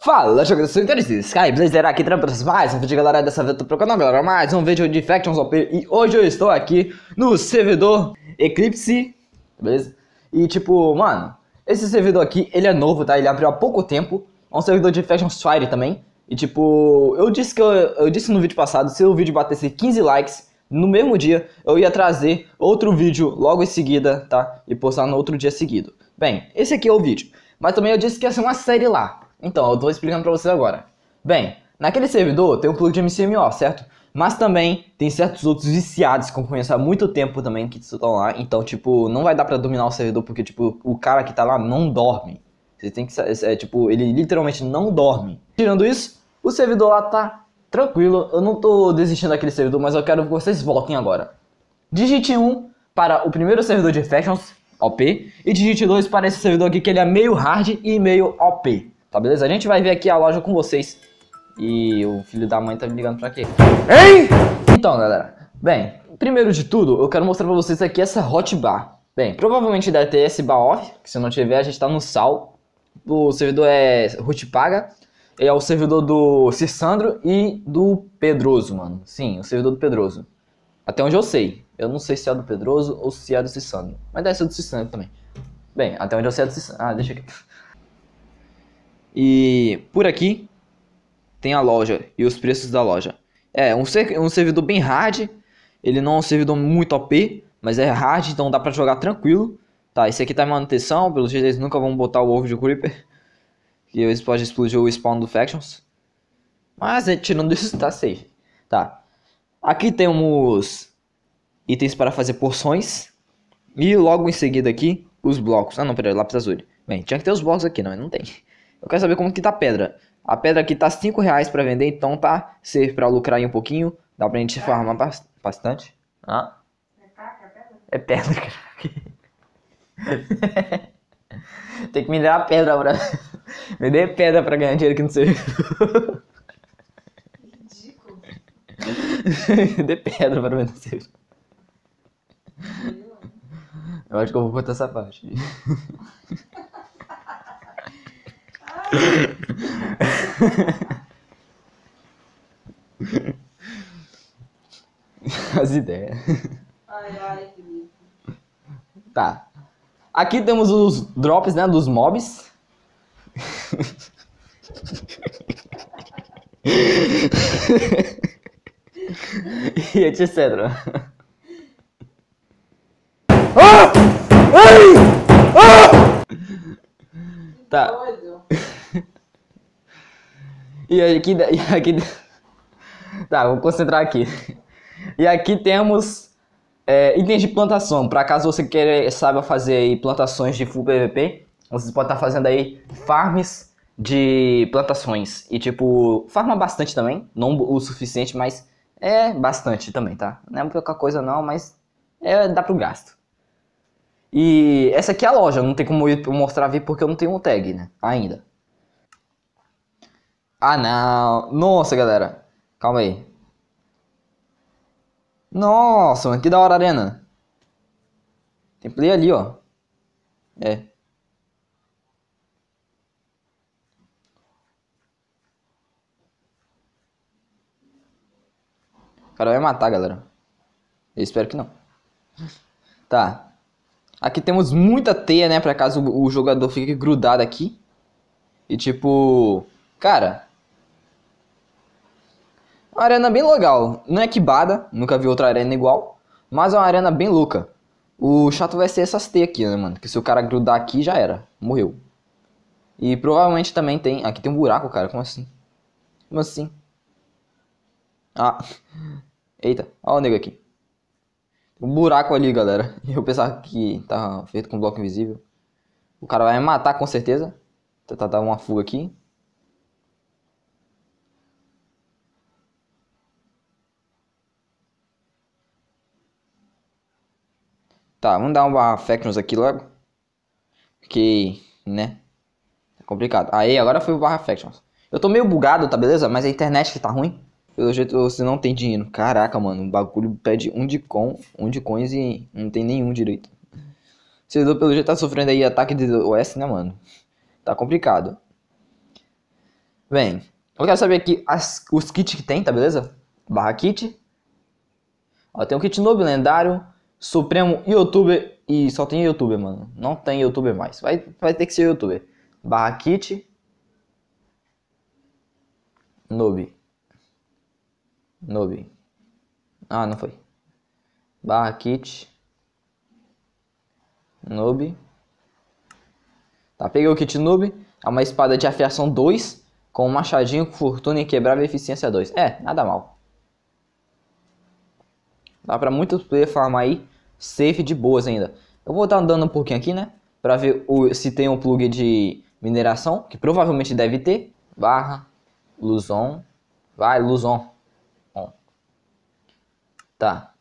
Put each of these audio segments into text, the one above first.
Fala, jogadores do Twitter, esse é o Skyblazer aqui, trampo das mais um vídeo, galera, dessa vez eu tô pro canal, galera, mais um vídeo de Factions OP E hoje eu estou aqui no servidor Eclipse, beleza? E tipo, mano, esse servidor aqui, ele é novo, tá? Ele abriu há pouco tempo. É um servidor de Fashion Fire também. E tipo, eu disse que eu, eu disse no vídeo passado, se o vídeo batesse 15 likes, no mesmo dia eu ia trazer outro vídeo logo em seguida, tá? E postar no outro dia seguido. Bem, esse aqui é o vídeo. Mas também eu disse que ia ser uma série lá. Então, eu tô explicando pra vocês agora. Bem, naquele servidor tem um plugin de MCMO, certo? Mas também tem certos outros viciados que eu conheço há muito tempo também que estão lá. Então, tipo, não vai dar pra dominar o servidor porque, tipo, o cara que tá lá não dorme. Você tem que. É, é, tipo, ele literalmente não dorme. Tirando isso, o servidor lá tá tranquilo. Eu não tô desistindo daquele servidor, mas eu quero que vocês voltem agora. Digite 1 para o primeiro servidor de Fashions, OP, e digite 2 para esse servidor aqui que ele é meio hard e meio OP. Tá beleza? A gente vai ver aqui a loja com vocês e o filho da mãe tá me ligando pra quê? Hein? Então, galera. Bem, primeiro de tudo, eu quero mostrar pra vocês aqui essa hot bar. Bem, provavelmente deve ter esse bar off, que se não tiver, a gente tá no sal. O servidor é root paga. É o servidor do Cissandro e do Pedroso, mano. Sim, o servidor do Pedroso. Até onde eu sei. Eu não sei se é do Pedroso ou se é do Cissandro. Mas deve ser do Cissandro também. Bem, até onde eu sei é do Cissandro. Ah, deixa aqui. E por aqui tem a loja e os preços da loja. É, um, ser, um servidor bem hard, ele não é um servidor muito OP, mas é hard, então dá pra jogar tranquilo. Tá, esse aqui tá em manutenção, pelo jeito eles nunca vão botar o ovo de Creeper. Que eles podem explodir o spawn do Factions. Mas é, tirando isso, tá safe. Tá. Aqui temos itens para fazer porções. E logo em seguida aqui, os blocos. Ah não, peraí, lápis azul. Bem, tinha que ter os blocos aqui, não, mas não tem. Eu quero saber como que tá a pedra. A pedra aqui tá 5 reais para vender, então tá serve para lucrar aí um pouquinho. Dá pra gente farmar tá. bastante. Ah. É, é pedra, cara. Tem que minerar pedra pra. Vender pedra pra ganhar dinheiro aqui no serviço. Ridículo. Vender pedra pra vender serviço. Eu acho que eu vou cortar essa parte. As ideias. Ai, ai, Tá. Aqui temos os drops, né, dos mobs. e etc. Ah! Ai! Ah! Tá. tá. E aqui, e aqui. Tá, vou concentrar aqui. E aqui temos é, itens de plantação. Para caso você queira saiba fazer plantações de full PVP, você pode estar tá fazendo aí farms de plantações. E tipo, farma bastante também. Não o suficiente, mas é bastante também, tá? Não é pouca coisa não, mas é, dá pro gasto. E essa aqui é a loja, não tem como eu mostrar ver porque eu não tenho um tag, né? Ainda. Ah, não. Nossa, galera. Calma aí. Nossa, mano. Que da hora, arena. Tem play ali, ó. É. O cara vai matar, galera. Eu espero que não. Tá. Aqui temos muita teia, né? Pra caso o jogador fique grudado aqui. E tipo... Cara, uma arena bem legal. Não é quebada, nunca vi outra arena igual. Mas é uma arena bem louca. O chato vai ser essas T aqui, né, mano? Que se o cara grudar aqui, já era. Morreu. E provavelmente também tem... Aqui tem um buraco, cara. Como assim? Como assim? Ah. Eita. Olha o nego aqui. Tem um buraco ali, galera. Eu pensava que tava feito com bloco invisível. O cara vai me matar, com certeza. Vou tentar dar uma fuga aqui. Tá, vamos dar um barra factions aqui logo. Porque, né? É complicado. Aí, agora foi o barra factions. Eu tô meio bugado, tá beleza? Mas a internet que tá ruim. Pelo jeito você não tem dinheiro. Caraca, mano. O bagulho pede um de com, um de coins e não tem nenhum direito. Você pelo jeito tá sofrendo aí ataque de OS, né, mano? Tá complicado. Bem, eu quero saber aqui as, os kits que tem, tá beleza? Barra kit. Ó, tem um kit novo, lendário, Supremo youtuber e só tem youtuber, mano. Não tem youtuber mais. Vai, vai ter que ser youtuber. Barra kit. Noob. Noob. Ah, não foi. Barra kit. Noob. Tá, peguei o kit noob. É uma espada de afiação 2. Com um machadinho, fortuna e quebrável e eficiência 2. É, nada mal. Dá para muitos players farmar aí safe de boas ainda. Eu vou estar tá andando um pouquinho aqui, né? Para ver o, se tem um plug de mineração, que provavelmente deve ter. Barra, Luzon, vai, Luzon. On. Tá.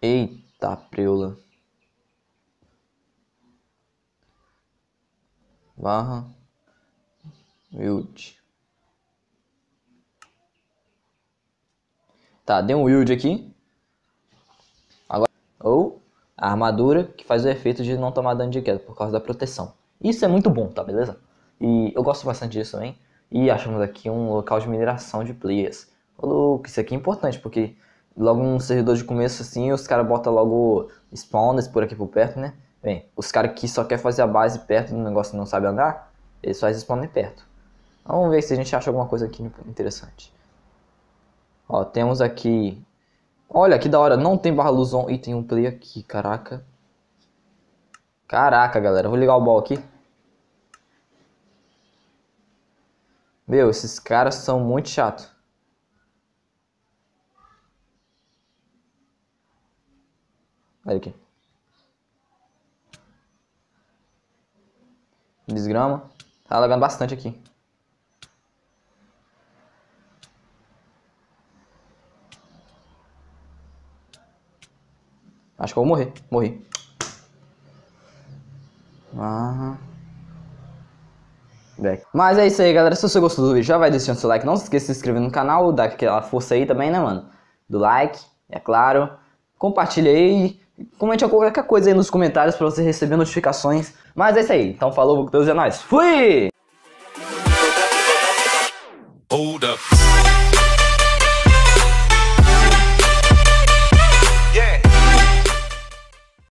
Eita, preula. Barra, Wild. Tá, deu um wield aqui. Agora, ou a armadura que faz o efeito de não tomar dano de queda por causa da proteção. Isso é muito bom, tá beleza? E eu gosto bastante disso também. E achamos aqui um local de mineração de players. Falou que isso aqui é importante, porque logo um servidor de começo assim, os caras botam logo spawners por aqui por perto, né? Bem, os caras que só quer fazer a base perto do negócio e não sabe andar, eles fazem spawner perto. Vamos ver se a gente acha alguma coisa aqui interessante. Ó, temos aqui... Olha, que da hora, não tem barra luzon. e tem um play aqui, caraca. Caraca, galera, vou ligar o ball aqui. Meu, esses caras são muito chato. Olha aqui. Desgrama. Tá lagando bastante aqui. Acho que eu vou morrer. Morri. Ah. Deck. Mas é isso aí, galera. Se você gostou do vídeo, já vai deixando seu like. Não se esqueça de se inscrever no canal, dá aquela força aí também, né, mano? Do like, é claro. Compartilha aí. Comente qualquer coisa aí nos comentários pra você receber notificações. Mas é isso aí. Então falou, Deus é nóis. Fui!